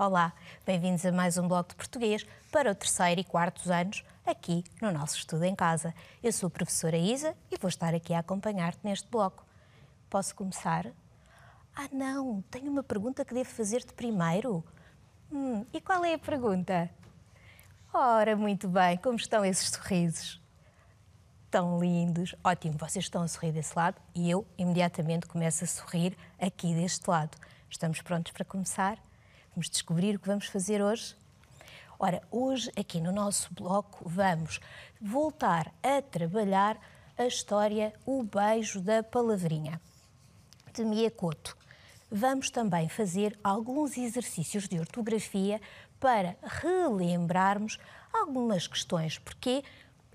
Olá, bem-vindos a mais um bloco de português para o terceiro e quarto anos aqui no nosso estudo em casa. Eu sou a professora Isa e vou estar aqui a acompanhar-te neste bloco. Posso começar? Ah, não, tenho uma pergunta que devo fazer-te primeiro. Hum, e qual é a pergunta? Ora, muito bem, como estão esses sorrisos? Tão lindos. Ótimo, vocês estão a sorrir desse lado e eu imediatamente começo a sorrir aqui deste lado. Estamos prontos para começar? vamos descobrir o que vamos fazer hoje? Ora, hoje, aqui no nosso bloco, vamos voltar a trabalhar a história O Beijo da Palavrinha, de Mia Couto. Vamos também fazer alguns exercícios de ortografia para relembrarmos algumas questões, porque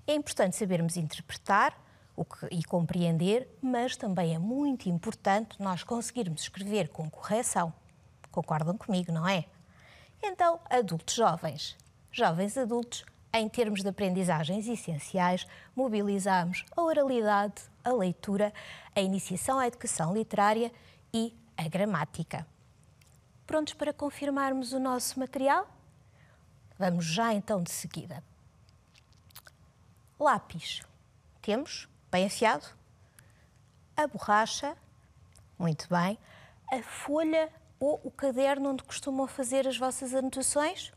é importante sabermos interpretar o que, e compreender, mas também é muito importante nós conseguirmos escrever com correção. Concordam comigo, não é? Então, adultos jovens. Jovens adultos, em termos de aprendizagens essenciais, mobilizamos a oralidade, a leitura, a iniciação à educação literária e a gramática. Prontos para confirmarmos o nosso material? Vamos já então de seguida. Lápis. Temos, bem afiado. A borracha, muito bem. A folha ou o caderno onde costumam fazer as vossas anotações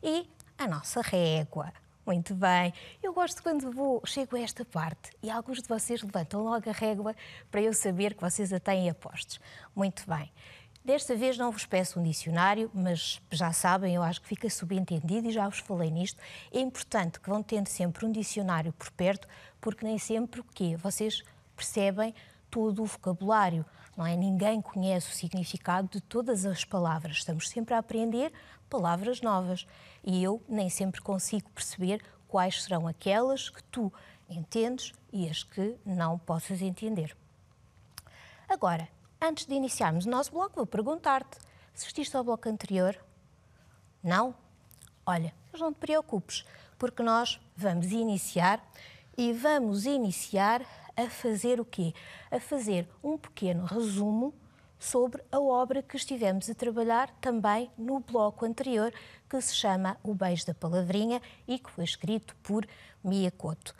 e a nossa régua. Muito bem. Eu gosto quando vou, chego a esta parte e alguns de vocês levantam logo a régua para eu saber que vocês a têm a postos. Muito bem. Desta vez não vos peço um dicionário, mas já sabem, eu acho que fica subentendido e já vos falei nisto. É importante que vão tendo sempre um dicionário por perto, porque nem sempre o quê? Vocês percebem todo o vocabulário não é? Ninguém conhece o significado de todas as palavras. Estamos sempre a aprender palavras novas e eu nem sempre consigo perceber quais serão aquelas que tu entendes e as que não possas entender. Agora, antes de iniciarmos o nosso bloco, vou perguntar-te: assististe ao bloco anterior? Não? Olha, mas não te preocupes, porque nós vamos iniciar e vamos iniciar a fazer o quê? A fazer um pequeno resumo sobre a obra que estivemos a trabalhar também no bloco anterior, que se chama O Beijo da Palavrinha e que foi escrito por Mia Couto.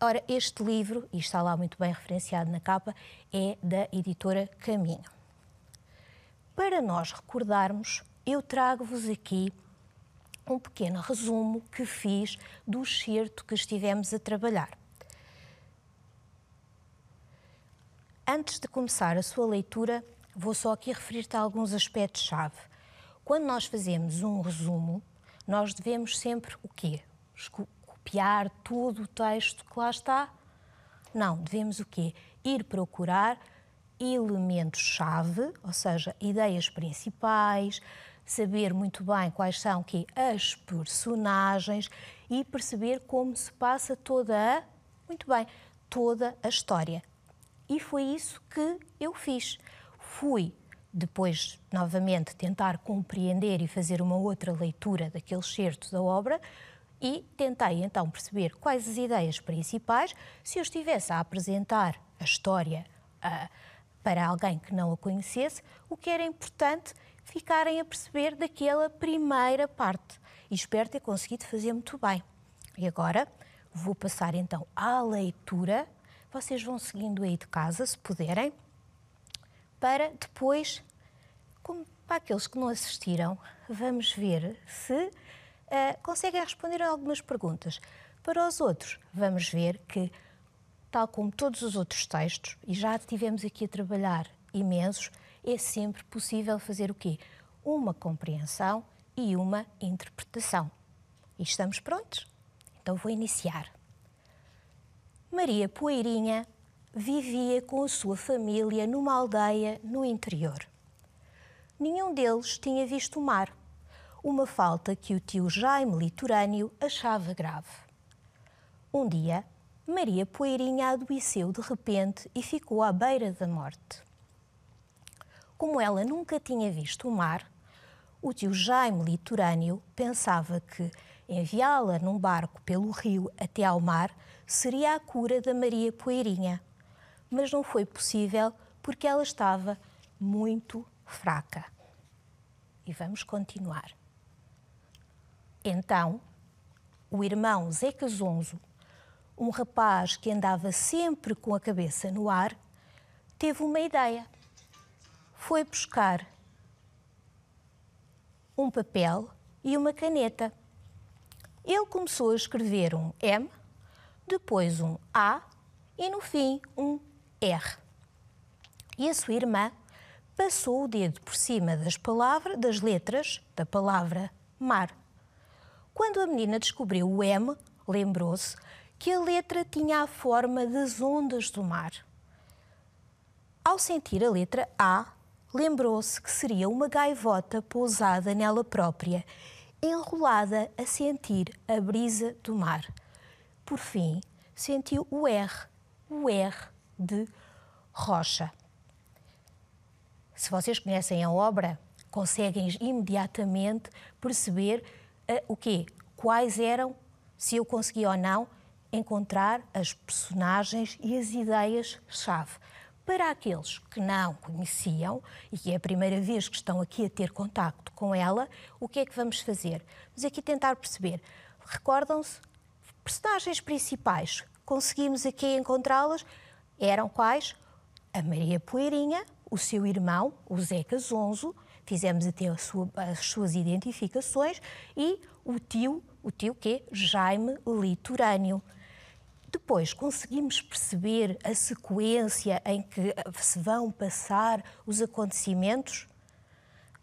Ora, este livro, e está lá muito bem referenciado na capa, é da editora Caminho. Para nós recordarmos, eu trago-vos aqui um pequeno resumo que fiz do certo que estivemos a trabalhar. Antes de começar a sua leitura, vou só aqui referir-te a alguns aspectos-chave. Quando nós fazemos um resumo, nós devemos sempre o quê? Copiar todo o texto que lá está? Não, devemos o quê? Ir procurar elementos-chave, ou seja, ideias principais, saber muito bem quais são que as personagens e perceber como se passa toda a muito bem toda a história. E foi isso que eu fiz. Fui depois, novamente, tentar compreender e fazer uma outra leitura daquele certo da obra e tentei então perceber quais as ideias principais. Se eu estivesse a apresentar a história ah, para alguém que não a conhecesse, o que era importante ficarem a perceber daquela primeira parte. E espero ter conseguido fazer muito bem. E agora vou passar então à leitura vocês vão seguindo aí de casa, se puderem, para depois, como para aqueles que não assistiram, vamos ver se uh, conseguem responder a algumas perguntas. Para os outros, vamos ver que, tal como todos os outros textos, e já tivemos aqui a trabalhar imensos, é sempre possível fazer o quê? Uma compreensão e uma interpretação. E estamos prontos? Então vou iniciar. Maria Poeirinha vivia com a sua família numa aldeia no interior. Nenhum deles tinha visto o mar, uma falta que o tio Jaime Litorâneo achava grave. Um dia, Maria Poeirinha adoeceu de repente e ficou à beira da morte. Como ela nunca tinha visto o mar, o tio Jaime Litorâneo pensava que enviá-la num barco pelo rio até ao mar seria a cura da Maria Poeirinha, mas não foi possível porque ela estava muito fraca. E vamos continuar. Então, o irmão Zeca Zonzo, um rapaz que andava sempre com a cabeça no ar, teve uma ideia. Foi buscar um papel e uma caneta. Ele começou a escrever um M depois um A e no fim um R. E a sua irmã passou o dedo por cima das palavras, das letras da palavra mar. Quando a menina descobriu o M, lembrou-se que a letra tinha a forma das ondas do mar. Ao sentir a letra A, lembrou-se que seria uma gaivota pousada nela própria, enrolada a sentir a brisa do mar. Por fim, sentiu o R, o R de Rocha. Se vocês conhecem a obra, conseguem imediatamente perceber uh, o quê? Quais eram, se eu consegui ou não, encontrar as personagens e as ideias-chave. Para aqueles que não conheciam e que é a primeira vez que estão aqui a ter contacto com ela, o que é que vamos fazer? Vamos aqui tentar perceber. Recordam-se personagens principais, conseguimos aqui encontrá-las, eram quais? A Maria Poeirinha, o seu irmão, o Zeca Zonzo, fizemos até sua, as suas identificações, e o tio, o tio que é Jaime Litorâneo. Depois conseguimos perceber a sequência em que se vão passar os acontecimentos?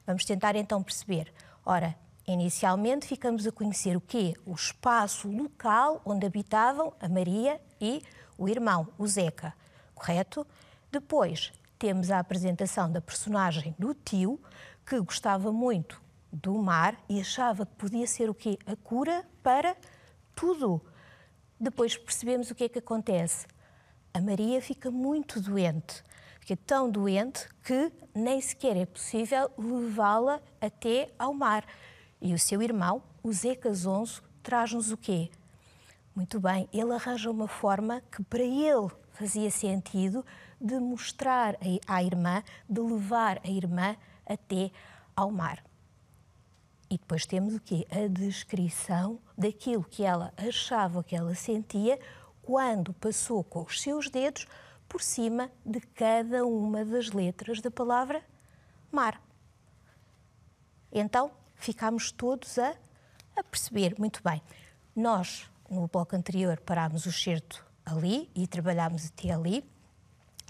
Vamos tentar então perceber. Ora, Inicialmente ficamos a conhecer o quê? O espaço local onde habitavam a Maria e o irmão, o Zeca, correto? Depois temos a apresentação da personagem do tio, que gostava muito do mar e achava que podia ser o quê? A cura para tudo. Depois percebemos o que é que acontece. A Maria fica muito doente. Fica tão doente que nem sequer é possível levá-la até ao mar. E o seu irmão, o Zeca Zonzo, traz-nos o quê? Muito bem, ele arranja uma forma que para ele fazia sentido de mostrar à irmã, de levar a irmã até ao mar. E depois temos o quê? A descrição daquilo que ela achava que ela sentia quando passou com os seus dedos por cima de cada uma das letras da palavra mar. Então, ficámos todos a, a perceber muito bem. Nós, no bloco anterior, parámos o certo ali e trabalhámos até ali.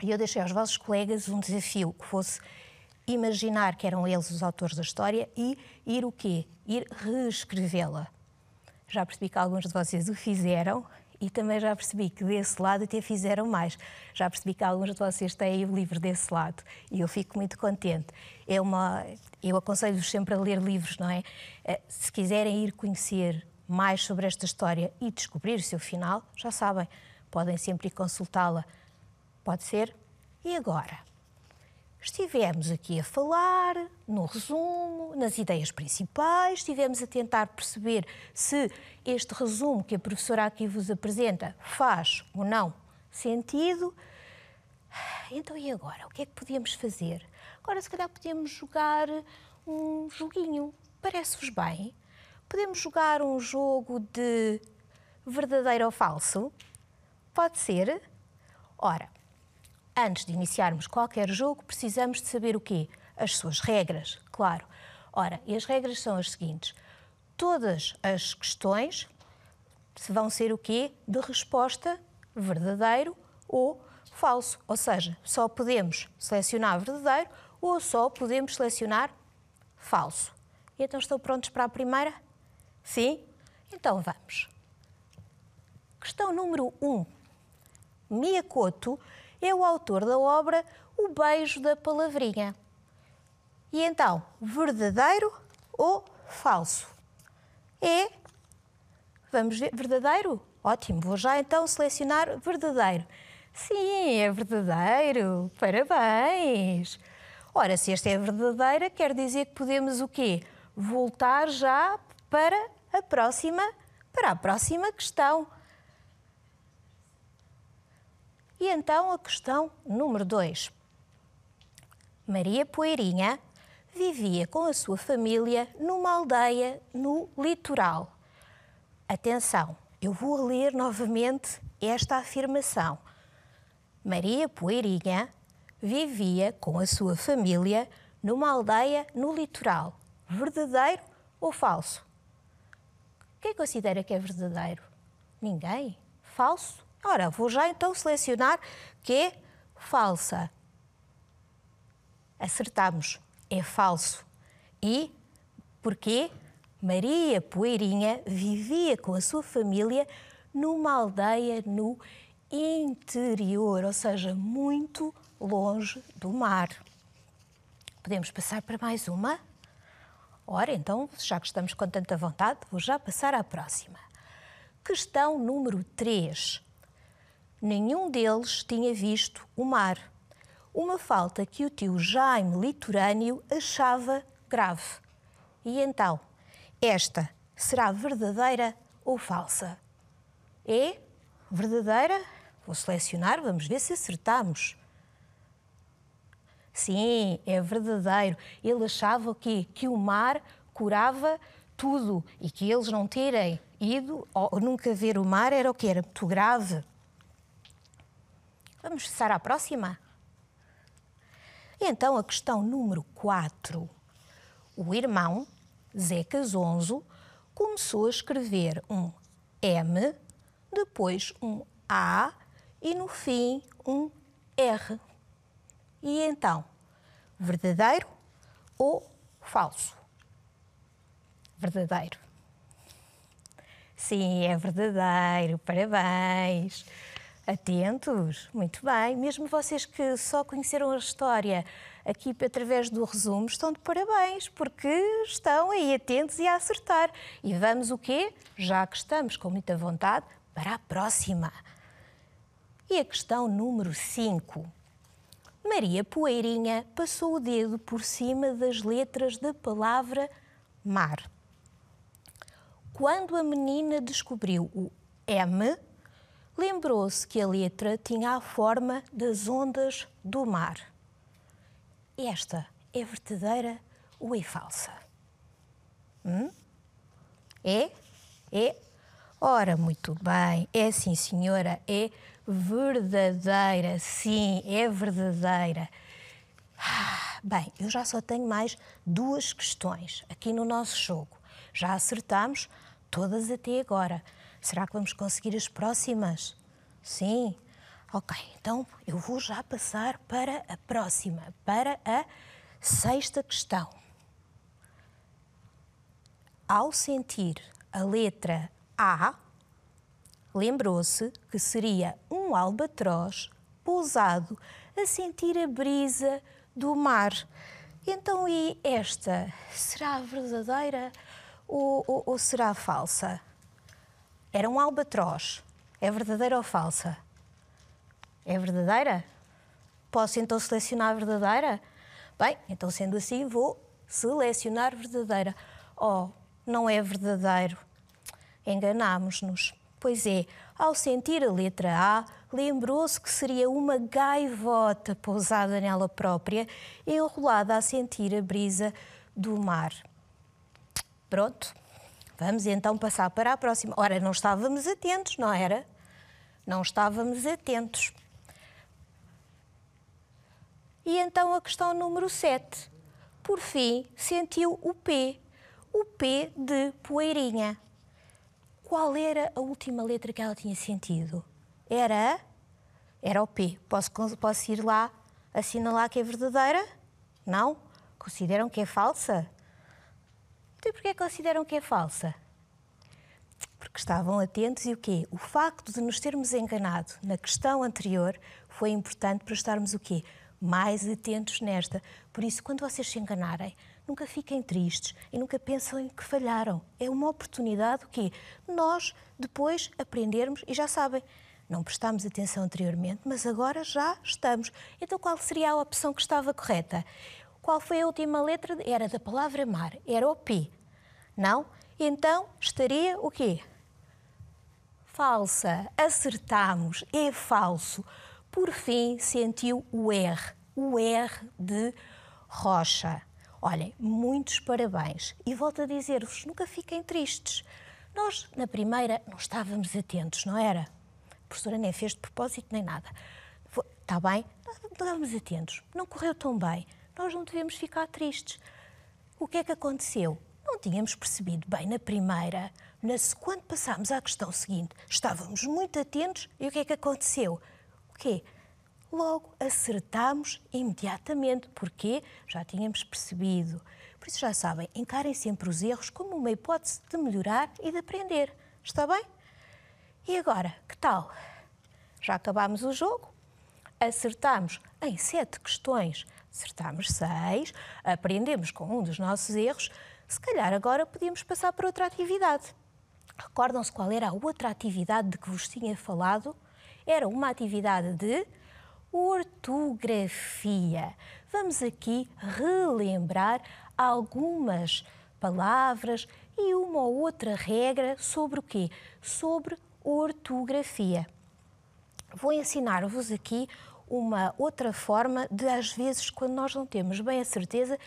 E eu deixei aos vossos colegas um desafio que fosse imaginar que eram eles os autores da história e ir o quê? Ir reescrevê-la. Já percebi que alguns de vocês o fizeram, e também já percebi que desse lado até fizeram mais. Já percebi que alguns de vocês têm o livro desse lado e eu fico muito contente. É uma, eu aconselho-vos sempre a ler livros, não é? Eh, se quiserem ir conhecer mais sobre esta história e descobrir o seu final, já sabem, podem sempre ir consultá-la. Pode ser? E agora? Estivemos aqui a falar, no resumo, nas ideias principais, estivemos a tentar perceber se este resumo que a professora aqui vos apresenta faz ou não sentido. Então, e agora? O que é que podíamos fazer? Agora, se calhar, podemos jogar um joguinho. Parece-vos bem? Podemos jogar um jogo de verdadeiro ou falso? Pode ser? Ora, Antes de iniciarmos qualquer jogo, precisamos de saber o quê? As suas regras, claro. Ora, e as regras são as seguintes: todas as questões vão ser o quê? De resposta verdadeiro ou falso. Ou seja, só podemos selecionar verdadeiro ou só podemos selecionar falso. E então estão prontos para a primeira? Sim? Então vamos. Questão número 1. Um. Miyakoto é o autor da obra O Beijo da Palavrinha. E então, verdadeiro ou falso? É. Vamos ver, verdadeiro? Ótimo, vou já então selecionar verdadeiro. Sim, é verdadeiro. Parabéns. Ora, se esta é verdadeira, quer dizer que podemos o quê? Voltar já para a próxima, para a próxima questão. E então a questão número 2. Maria Poeirinha vivia com a sua família numa aldeia no litoral. Atenção, eu vou ler novamente esta afirmação. Maria Poeirinha vivia com a sua família numa aldeia no litoral. Verdadeiro ou falso? Quem considera que é verdadeiro? Ninguém. Falso? Ora, vou já então selecionar que é falsa. Acertamos, é falso. E porquê? Maria Poeirinha vivia com a sua família numa aldeia no interior, ou seja, muito longe do mar. Podemos passar para mais uma? Ora, então, já que estamos com tanta vontade, vou já passar à próxima. Questão número 3 nenhum deles tinha visto o mar. Uma falta que o tio Jaime Litorâneo achava grave. E então, esta será verdadeira ou falsa? É verdadeira? Vou selecionar, vamos ver se acertamos. Sim, é verdadeiro. Ele achava que, que o mar curava tudo e que eles não terem ido ou nunca ver o mar era o que era muito grave. Vamos passar à próxima? então, a questão número 4. O irmão, Zeca Zonzo, começou a escrever um M, depois um A e no fim um R. E então, verdadeiro ou falso? Verdadeiro. Sim, é verdadeiro, parabéns. Atentos, muito bem. Mesmo vocês que só conheceram a história aqui através do resumo, estão de parabéns, porque estão aí atentos e a acertar. E vamos o quê? Já que estamos com muita vontade, para a próxima. E a questão número 5. Maria Poeirinha passou o dedo por cima das letras da palavra mar. Quando a menina descobriu o M, lembrou-se que a letra tinha a forma das ondas do mar. Esta é verdadeira ou é falsa? Hum? É? É? Ora, muito bem, é sim, senhora, é verdadeira, sim, é verdadeira. Ah, bem, eu já só tenho mais duas questões aqui no nosso jogo. Já acertámos todas até agora. Será que vamos conseguir as próximas? Sim. Ok, então eu vou já passar para a próxima, para a sexta questão. Ao sentir a letra A, lembrou-se que seria um albatroz pousado a sentir a brisa do mar. Então, e esta? Será verdadeira ou, ou, ou será falsa? Era um albatroz. É verdadeira ou falsa? É verdadeira? Posso então selecionar verdadeira? Bem, então sendo assim, vou selecionar verdadeira. Oh, não é verdadeiro. Enganámos-nos. Pois é, ao sentir a letra A, lembrou-se que seria uma gaivota pousada nela própria, enrolada a sentir a brisa do mar. Pronto, Vamos então passar para a próxima. Ora, não estávamos atentos, não era? Não estávamos atentos. E então a questão número 7. Por fim, sentiu o P, o P de poeirinha. Qual era a última letra que ela tinha sentido? Era era o P. Posso, posso ir lá assinalar que é verdadeira? Não? Consideram que é falsa? Então, porquê é consideram que é falsa? Porque estavam atentos e o quê? O facto de nos termos enganado na questão anterior foi importante para estarmos o quê? Mais atentos nesta. Por isso, quando vocês se enganarem, nunca fiquem tristes e nunca pensem que falharam. É uma oportunidade o quê? Nós depois aprendermos e já sabem. Não prestámos atenção anteriormente, mas agora já estamos. Então, qual seria a opção que estava correta? Qual foi a última letra? Era da palavra mar, era o pi. Não? Então estaria o quê? Falsa. Acertamos, é falso. Por fim, sentiu o R, o R de rocha. Olhem, muitos parabéns. E volto a dizer-vos, nunca fiquem tristes. Nós, na primeira, não estávamos atentos, não era? A professora nem fez de propósito nem nada. Está bem? Estávamos atentos. Não correu tão bem nós não devemos ficar tristes. O que é que aconteceu? Não tínhamos percebido bem na primeira. Na, quando passámos à questão seguinte, estávamos muito atentos e o que é que aconteceu? O quê? Logo acertámos imediatamente, porque já tínhamos percebido. Por isso já sabem, encarem sempre os erros como uma hipótese de melhorar e de aprender. Está bem? E agora, que tal? Já acabámos o jogo, acertamos em sete questões, acertamos seis, aprendemos com um dos nossos erros, se calhar agora podíamos passar para outra atividade. Recordam-se qual era a outra atividade de que vos tinha falado? Era uma atividade de ortografia. Vamos aqui relembrar algumas palavras e uma ou outra regra sobre o quê? Sobre ortografia. Vou ensinar-vos aqui uma outra forma de, às vezes, quando nós não temos bem a certeza,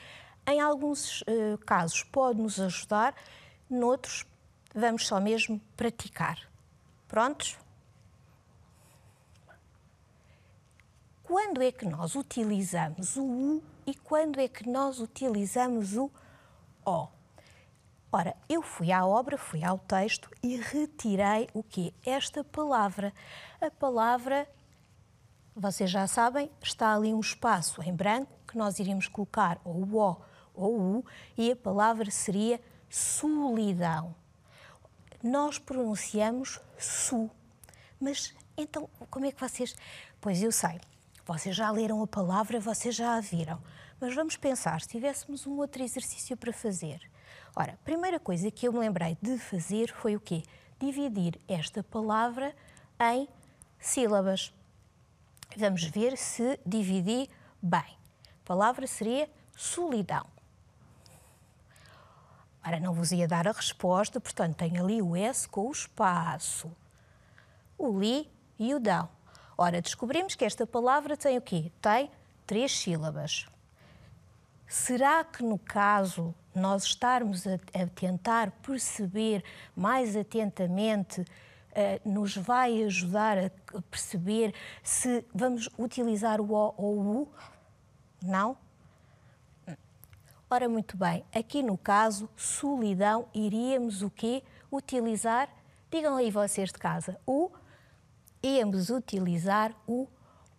em alguns uh, casos pode nos ajudar, noutros vamos só mesmo praticar. Prontos? Quando é que nós utilizamos o U e quando é que nós utilizamos o O? Ora, eu fui à obra, fui ao texto e retirei o quê? Esta palavra. A palavra vocês já sabem, está ali um espaço em branco que nós iríamos colocar ou o O ou o U e a palavra seria solidão. Nós pronunciamos su, mas então como é que vocês. Pois eu sei, vocês já leram a palavra, vocês já a viram, mas vamos pensar se tivéssemos um outro exercício para fazer. Ora, primeira coisa que eu me lembrei de fazer foi o quê? Dividir esta palavra em sílabas. Vamos ver se dividi bem. A palavra seria solidão. Ora, não vos ia dar a resposta, portanto, tenho ali o S com o espaço, o li e o dão. Ora, descobrimos que esta palavra tem o quê? Tem três sílabas. Será que no caso nós estarmos a, a tentar perceber mais atentamente eh, nos vai ajudar a perceber se vamos utilizar o O ou o U? Não? Ora, muito bem, aqui no caso, solidão, iríamos o quê? Utilizar, digam aí vocês de casa, o, íamos utilizar o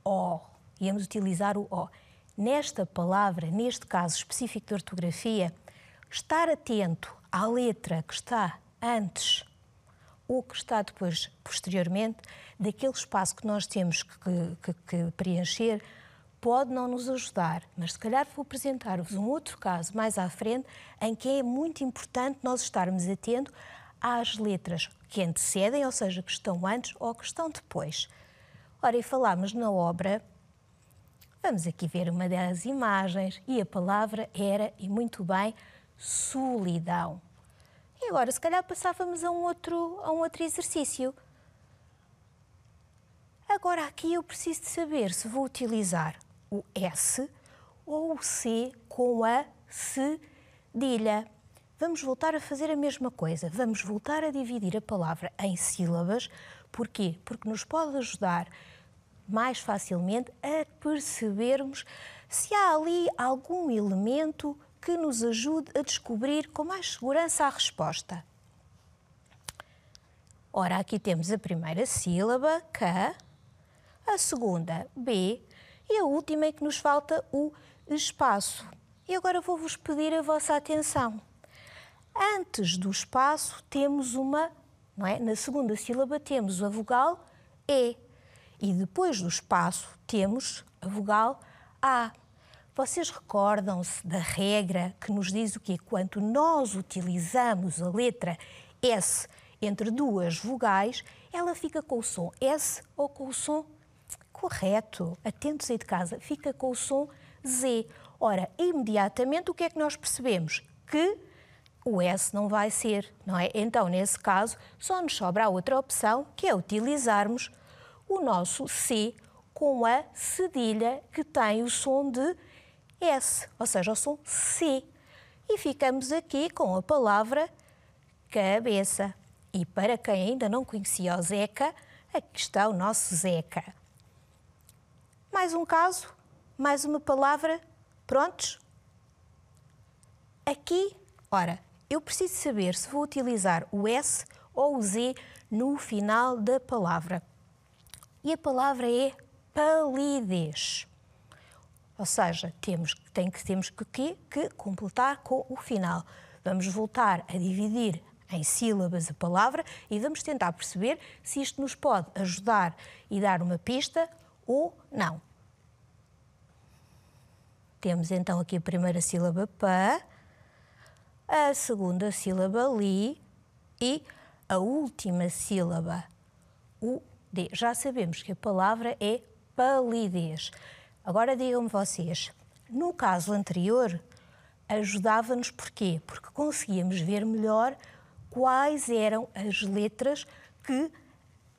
O, íamos utilizar o O. Nesta palavra, neste caso específico de ortografia, estar atento à letra que está antes o que está depois, posteriormente, daquele espaço que nós temos que, que, que preencher, pode não nos ajudar, mas se calhar vou apresentar-vos um outro caso mais à frente em que é muito importante nós estarmos atentos às letras que antecedem, ou seja, que estão antes ou que estão depois. Ora, e falámos na obra, vamos aqui ver uma das imagens, e a palavra era, e muito bem, solidão. E agora, se calhar passávamos a um outro, a um outro exercício. Agora, aqui eu preciso de saber se vou utilizar o S ou o C com a cedilha. Vamos voltar a fazer a mesma coisa. Vamos voltar a dividir a palavra em sílabas. Porquê? Porque nos pode ajudar mais facilmente a percebermos se há ali algum elemento que nos ajude a descobrir com mais segurança a resposta. Ora, aqui temos a primeira sílaba, k, a segunda, B, e a última em é que nos falta o espaço. E agora vou-vos pedir a vossa atenção. Antes do espaço temos uma, não é? Na segunda sílaba temos a vogal E e depois do espaço temos a vogal A. Vocês recordam-se da regra que nos diz o que quando nós utilizamos a letra S entre duas vogais, ela fica com o som S ou com o som correto. Atentos aí de casa, fica com o som Z. Ora, imediatamente o que é que nós percebemos? Que o S não vai ser, não é? Então, nesse caso, só nos sobra a outra opção, que é utilizarmos o nosso C com a cedilha que tem o som de S, ou seja, o som C. E ficamos aqui com a palavra cabeça. E para quem ainda não conhecia o Zeca, aqui está o nosso Zeca. Mais um caso, mais uma palavra. Prontos? Aqui, ora, eu preciso saber se vou utilizar o S ou o Z no final da palavra. E a palavra é palidez. Ou seja, temos, tem que, temos que, que, que completar com o final. Vamos voltar a dividir em sílabas a palavra e vamos tentar perceber se isto nos pode ajudar e dar uma pista ou não. Temos então aqui a primeira sílaba pa, a segunda sílaba li e a última sílaba o d. Já sabemos que a palavra é palidez. Agora digam-me vocês, no caso anterior, ajudava-nos porquê? Porque conseguíamos ver melhor quais eram as letras que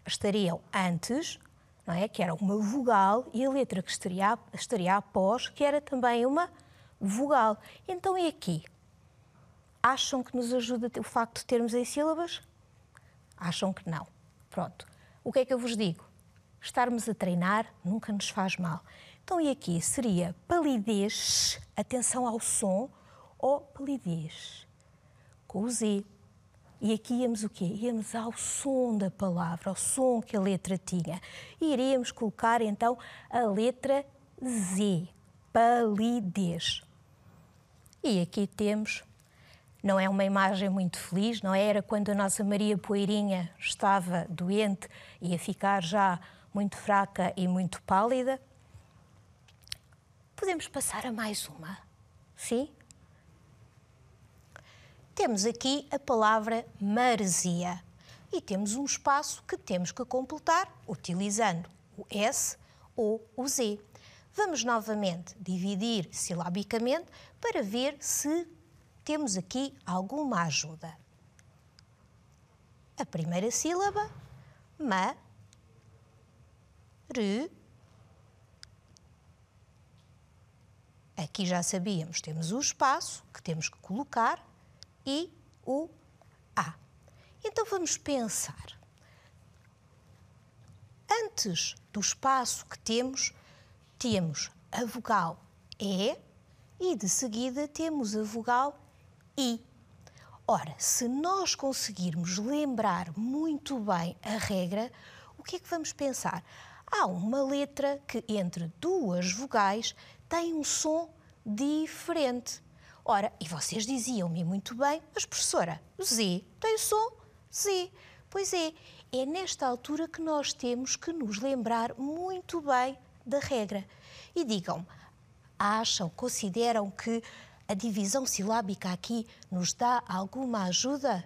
estariam antes, não é? que era uma vogal, e a letra que estaria, estaria após, que era também uma vogal. Então e aqui? Acham que nos ajuda o facto de termos em sílabas? Acham que não. Pronto. O que é que eu vos digo? Estarmos a treinar nunca nos faz mal. Então, e aqui seria palidez, atenção ao som, ou palidez, com o Z. E aqui íamos o quê? Íamos ao som da palavra, ao som que a letra tinha. E iríamos colocar então a letra Z, palidez. E aqui temos, não é uma imagem muito feliz, não é? era quando a nossa Maria Poeirinha estava doente e a ficar já muito fraca e muito pálida, Podemos passar a mais uma? Sim? Temos aqui a palavra maresia e temos um espaço que temos que completar utilizando o S ou o Z. Vamos novamente dividir silabicamente para ver se temos aqui alguma ajuda. A primeira sílaba, ma, re, Aqui já sabíamos, temos o espaço que temos que colocar e o A. Então vamos pensar. Antes do espaço que temos, temos a vogal E e de seguida temos a vogal I. Ora, se nós conseguirmos lembrar muito bem a regra, o que é que vamos pensar? há uma letra que entre duas vogais tem um som diferente. Ora, e vocês diziam-me muito bem, mas professora, Z tem som Z. Pois é, é nesta altura que nós temos que nos lembrar muito bem da regra. E digam, acham, consideram que a divisão silábica aqui nos dá alguma ajuda?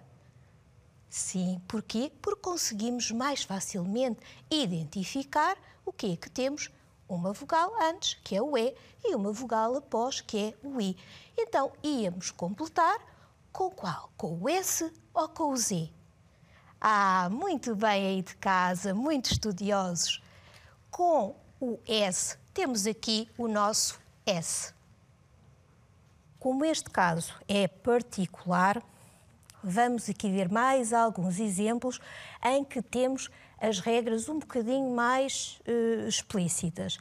Sim, porquê? Porque conseguimos mais facilmente identificar o que é que temos uma vogal antes, que é o E, e uma vogal após, que é o I. Então, íamos completar com qual? Com o S ou com o Z? Ah, muito bem aí de casa, muito estudiosos. Com o S, temos aqui o nosso S. Como este caso é particular, Vamos aqui ver mais alguns exemplos em que temos as regras um bocadinho mais uh, explícitas.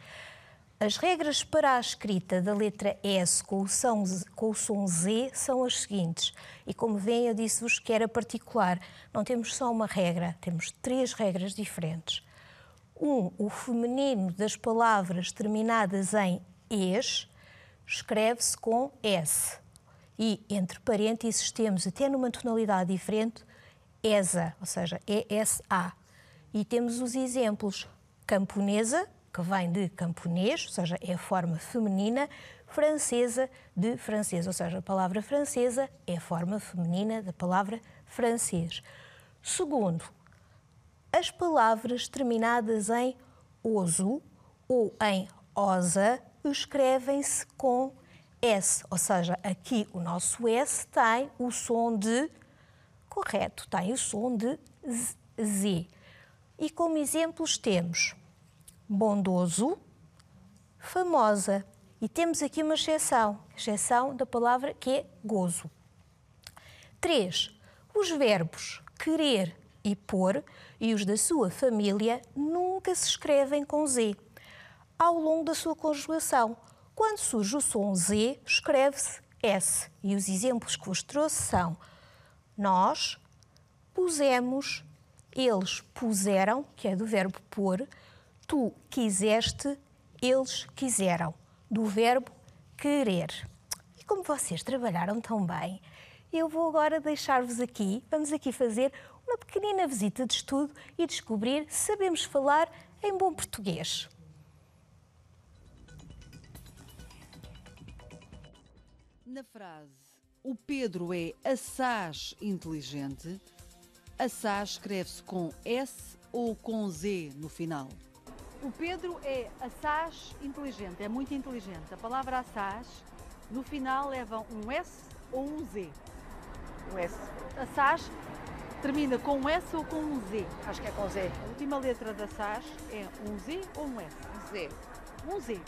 As regras para a escrita da letra S com o, som, com o som Z são as seguintes. E como veem, eu disse-vos que era particular. Não temos só uma regra, temos três regras diferentes. Um, o feminino das palavras terminadas em es escreve-se com S. E, entre parênteses, temos, até numa tonalidade diferente, ESA, ou seja, ESA. E temos os exemplos camponesa, que vem de camponês, ou seja, é a forma feminina, francesa de francês, ou seja, a palavra francesa é a forma feminina da palavra francês. Segundo, as palavras terminadas em oso ou em osa escrevem-se com S, ou seja, aqui o nosso S tem o som de correto, tem o som de Z. E como exemplos temos bondoso, famosa. E temos aqui uma exceção, exceção da palavra que é gozo. 3. Os verbos querer e pôr e os da sua família nunca se escrevem com Z ao longo da sua conjugação. Quando surge o som Z, escreve-se S. E os exemplos que vos trouxe são nós pusemos, eles puseram, que é do verbo pôr, tu quiseste, eles quiseram, do verbo querer. E como vocês trabalharam tão bem, eu vou agora deixar-vos aqui, vamos aqui fazer uma pequenina visita de estudo e descobrir se sabemos falar em bom português. Na frase O Pedro é assaz inteligente, assaz escreve-se com S ou com Z no final? O Pedro é assaz inteligente, é muito inteligente. A palavra assaz no final leva um S ou um Z? Um S. Assaz termina com um S ou com um Z? Acho que é com Z. A última letra da assaz é um Z ou um S? Um Z. Um Z.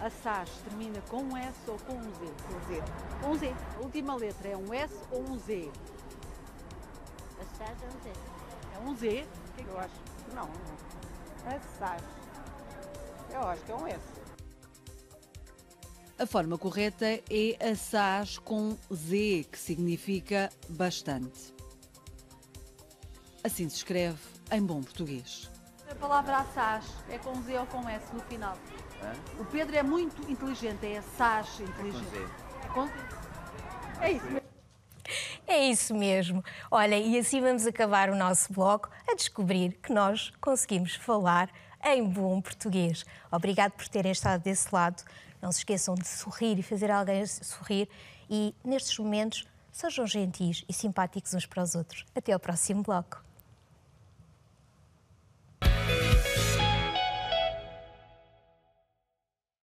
A SAS termina com um S ou com um Z? Um Z. Um Z. A última letra é um S ou um Z? A SAS é um Z. É um Z? O que é que eu é? acho? Não, não. É a SAS. Eu acho que é um S. A forma correta é a SAS com Z, que significa bastante. Assim se escreve em bom português. A palavra assaz é com Z ou com S no final. O Pedro é muito inteligente, é sage inteligente. É é, é isso mesmo. É isso mesmo. Olha, e assim vamos acabar o nosso bloco a descobrir que nós conseguimos falar em bom português. Obrigado por terem estado desse lado. Não se esqueçam de sorrir e fazer alguém sorrir. E nestes momentos, sejam gentis e simpáticos uns para os outros. Até ao próximo bloco.